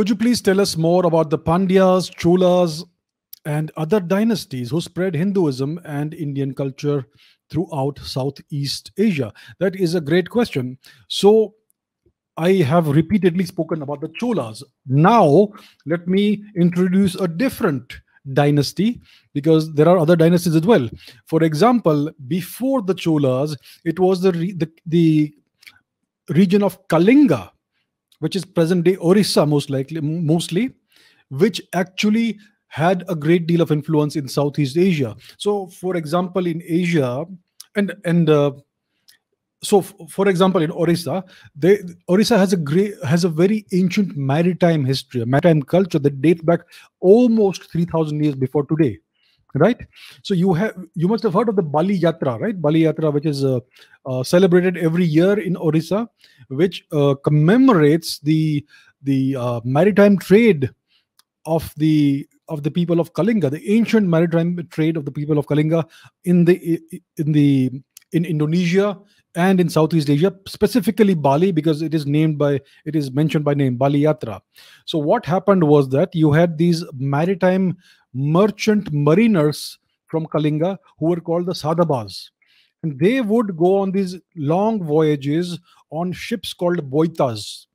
Could you please tell us more about the Pandyas, Cholas, and other dynasties who spread Hinduism and Indian culture throughout Southeast Asia? That is a great question. So, I have repeatedly spoken about the Cholas. Now, let me introduce a different dynasty because there are other dynasties as well. For example, before the Cholas, it was the, the, the region of Kalinga which is present day Orissa most likely, mostly, which actually had a great deal of influence in Southeast Asia. So, for example, in Asia, and and uh, so for example, in Orissa, they, Orissa has a great has a very ancient maritime history, a maritime culture that dates back almost three thousand years before today right so you have you must have heard of the bali yatra right bali yatra which is uh, uh, celebrated every year in orissa which uh, commemorates the the uh, maritime trade of the of the people of Kalinga, the ancient maritime trade of the people of Kalinga in the in the in Indonesia and in Southeast Asia, specifically Bali, because it is named by it is mentioned by name Bali Yatra. So what happened was that you had these maritime merchant mariners from Kalinga who were called the Sadabas. And they would go on these long voyages on ships called boitas.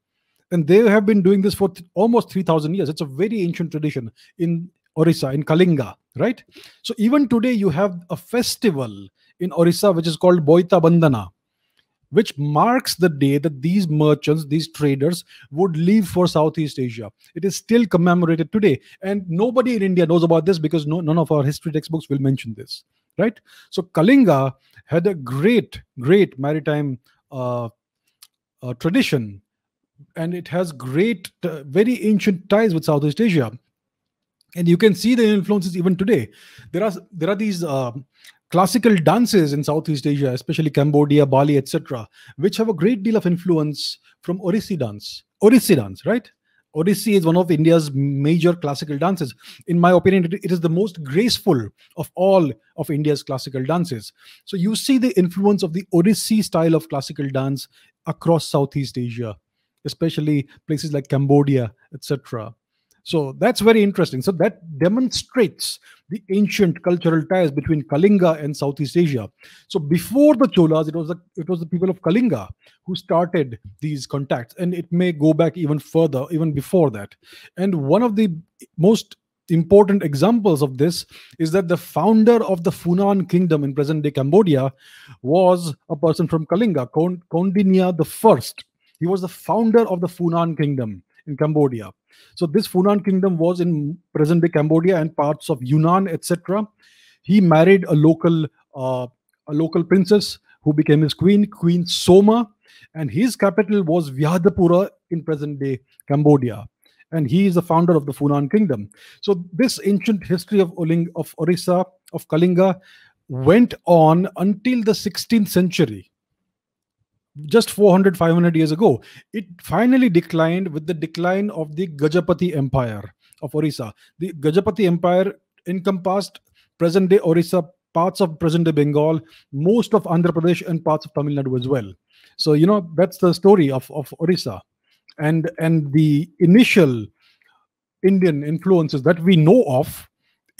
And they have been doing this for th almost 3,000 years. It's a very ancient tradition in Orissa, in Kalinga, right? So even today, you have a festival in Orissa which is called Boita Bandana, which marks the day that these merchants, these traders would leave for Southeast Asia. It is still commemorated today. And nobody in India knows about this because no, none of our history textbooks will mention this right? So Kalinga had a great, great maritime uh, uh, tradition, and it has great, uh, very ancient ties with Southeast Asia, and you can see the influences even today. There are there are these uh, classical dances in Southeast Asia, especially Cambodia, Bali, etc., which have a great deal of influence from Orissa dance. Orissa dance, right? Odissi is one of India's major classical dances. In my opinion, it is the most graceful of all of India's classical dances. So you see the influence of the Odissi style of classical dance across Southeast Asia, especially places like Cambodia, etc. So that's very interesting. So that demonstrates the ancient cultural ties between Kalinga and Southeast Asia. So before the Cholas, it was the, it was the people of Kalinga who started these contacts, and it may go back even further, even before that. And one of the most important examples of this is that the founder of the Funan kingdom in present day Cambodia was a person from Kalinga, Kondinya the first. He was the founder of the Funan kingdom in Cambodia. So this Funan kingdom was in present day Cambodia and parts of Yunnan, etc. He married a local uh, a local princess who became his queen, Queen Soma, and his capital was Vyadapura in present day Cambodia. And he is the founder of the Funan kingdom. So this ancient history of of Orissa of Kalinga went on until the 16th century just 400 500 years ago it finally declined with the decline of the gajapati empire of orissa the gajapati empire encompassed present day orissa parts of present day bengal most of andhra pradesh and parts of tamil nadu as well so you know that's the story of of orissa and and the initial indian influences that we know of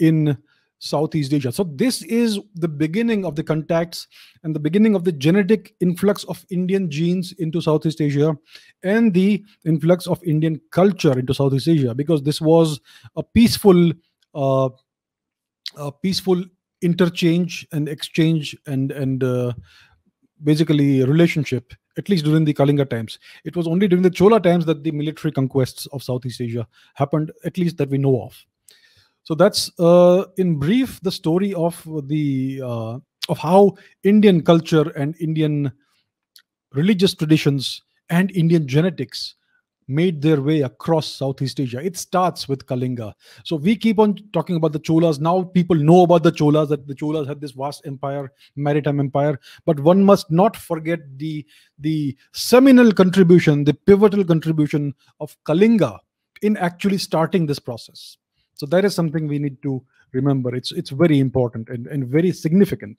in Southeast Asia. So, this is the beginning of the contacts and the beginning of the genetic influx of Indian genes into Southeast Asia and the influx of Indian culture into Southeast Asia because this was a peaceful, uh, a peaceful interchange and exchange and and uh, basically relationship at least during the Kalinga times. It was only during the Chola times that the military conquests of Southeast Asia happened, at least that we know of. So that's uh, in brief the story of the uh, of how Indian culture and Indian religious traditions and Indian genetics made their way across Southeast Asia. It starts with Kalinga. So we keep on talking about the Cholas. Now people know about the Cholas, that the Cholas had this vast empire, maritime empire. But one must not forget the, the seminal contribution, the pivotal contribution of Kalinga in actually starting this process. So that is something we need to remember. It's it's very important and, and very significant.